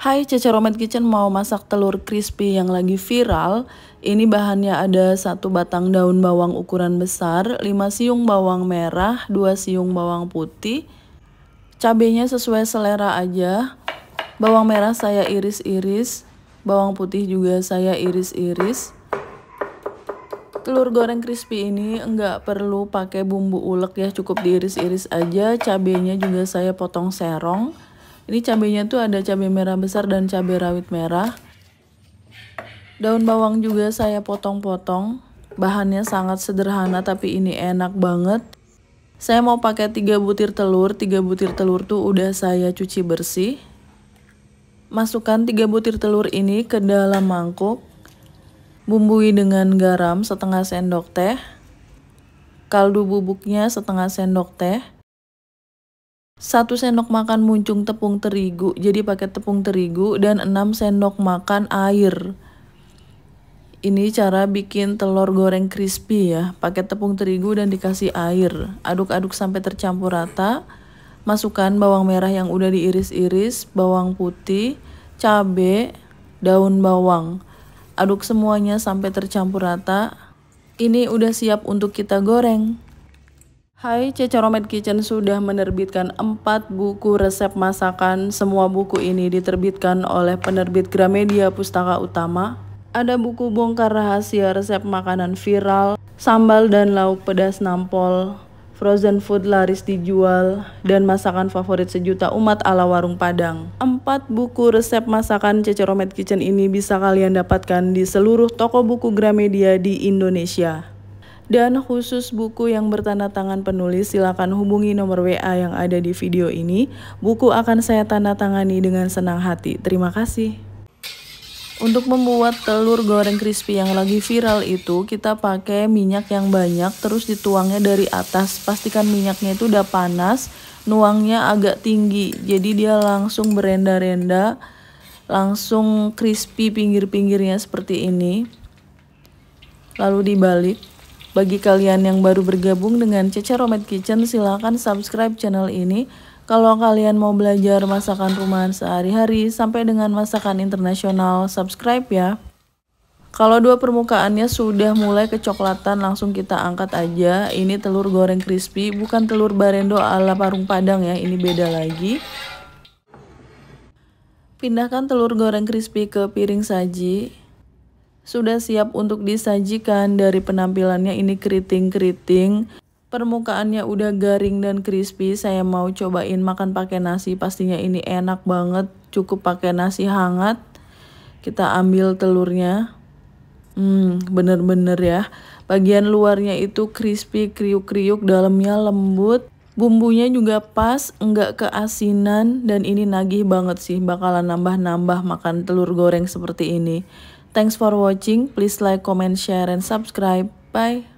Hai Cece Romet Kitchen mau masak telur crispy yang lagi viral Ini bahannya ada satu batang daun bawang ukuran besar 5 siung bawang merah, 2 siung bawang putih Cabenya sesuai selera aja Bawang merah saya iris-iris Bawang putih juga saya iris-iris Telur goreng crispy ini enggak perlu pakai bumbu ulek ya Cukup diiris-iris aja Cabenya juga saya potong serong ini cabenya tuh ada cabai merah besar dan cabai rawit merah. Daun bawang juga saya potong-potong. Bahannya sangat sederhana tapi ini enak banget. Saya mau pakai 3 butir telur. 3 butir telur tuh udah saya cuci bersih. Masukkan 3 butir telur ini ke dalam mangkuk. Bumbui dengan garam setengah sendok teh. Kaldu bubuknya setengah sendok teh 1 sendok makan muncung tepung terigu, jadi pakai tepung terigu, dan 6 sendok makan air. Ini cara bikin telur goreng crispy ya, pakai tepung terigu dan dikasih air. Aduk-aduk sampai tercampur rata. Masukkan bawang merah yang udah diiris-iris, bawang putih, cabai daun bawang. Aduk semuanya sampai tercampur rata. Ini udah siap untuk kita goreng. Hai, Cecoromet Kitchen sudah menerbitkan 4 buku resep masakan. Semua buku ini diterbitkan oleh penerbit Gramedia Pustaka Utama. Ada buku bongkar rahasia resep makanan viral, sambal dan lauk pedas nampol, frozen food laris dijual, dan masakan favorit sejuta umat ala warung Padang. Empat buku resep masakan Cecromed Kitchen ini bisa kalian dapatkan di seluruh toko buku Gramedia di Indonesia. Dan khusus buku yang bertanda tangan penulis silakan hubungi nomor WA yang ada di video ini. Buku akan saya tanda tangani dengan senang hati. Terima kasih. Untuk membuat telur goreng crispy yang lagi viral itu, kita pakai minyak yang banyak, terus dituangnya dari atas. Pastikan minyaknya itu udah panas, nuangnya agak tinggi, jadi dia langsung berenda-renda, langsung crispy pinggir-pinggirnya seperti ini. Lalu dibalik. Bagi kalian yang baru bergabung dengan Cece Romet Kitchen, silahkan subscribe channel ini. Kalau kalian mau belajar masakan rumahan sehari-hari sampai dengan masakan internasional, subscribe ya. Kalau dua permukaannya sudah mulai kecoklatan, langsung kita angkat aja. Ini telur goreng crispy, bukan telur barendo ala parung padang ya, ini beda lagi. Pindahkan telur goreng crispy ke piring saji sudah siap untuk disajikan dari penampilannya ini keriting-keriting permukaannya udah garing dan crispy saya mau cobain makan pakai nasi pastinya ini enak banget cukup pakai nasi hangat kita ambil telurnya hmm bener-bener ya bagian luarnya itu crispy kriuk-kriuk dalamnya lembut bumbunya juga pas enggak keasinan dan ini nagih banget sih bakalan nambah-nambah makan telur goreng seperti ini Thanks for watching. Please like, comment, share, and subscribe. Bye.